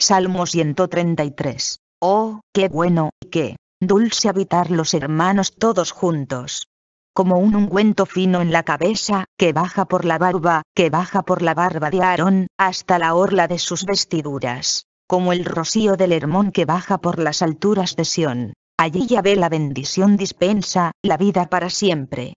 Salmo 133. Oh, qué bueno, y qué dulce habitar los hermanos todos juntos. Como un ungüento fino en la cabeza, que baja por la barba, que baja por la barba de Aarón, hasta la orla de sus vestiduras. Como el rocío del Hermón que baja por las alturas de Sión. Allí ya ve la bendición dispensa, la vida para siempre.